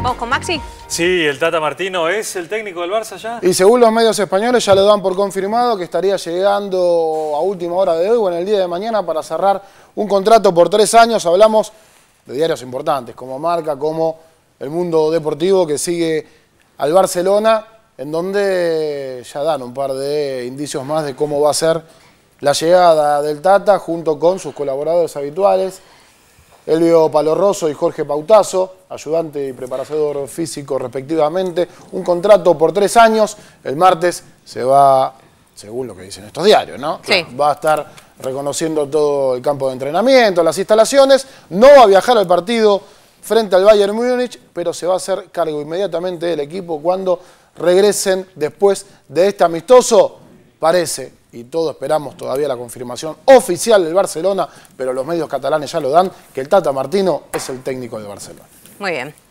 Vamos con Maxi. Sí, el Tata Martino es el técnico del Barça ya. Y según los medios españoles ya lo dan por confirmado que estaría llegando a última hora de hoy o en el día de mañana para cerrar un contrato por tres años. Hablamos de diarios importantes como Marca, como el mundo deportivo que sigue al Barcelona, en donde ya dan un par de indicios más de cómo va a ser la llegada del Tata junto con sus colaboradores habituales. Elvio Palorroso y Jorge Pautazo, ayudante y preparador físico respectivamente. Un contrato por tres años. El martes se va, según lo que dicen estos diarios, ¿no? Va a estar reconociendo todo el campo de entrenamiento, las instalaciones. No va a viajar al partido frente al Bayern Múnich, pero se va a hacer cargo inmediatamente del equipo cuando regresen después de este amistoso parece, y todos esperamos todavía la confirmación oficial del Barcelona, pero los medios catalanes ya lo dan, que el Tata Martino es el técnico de Barcelona. Muy bien.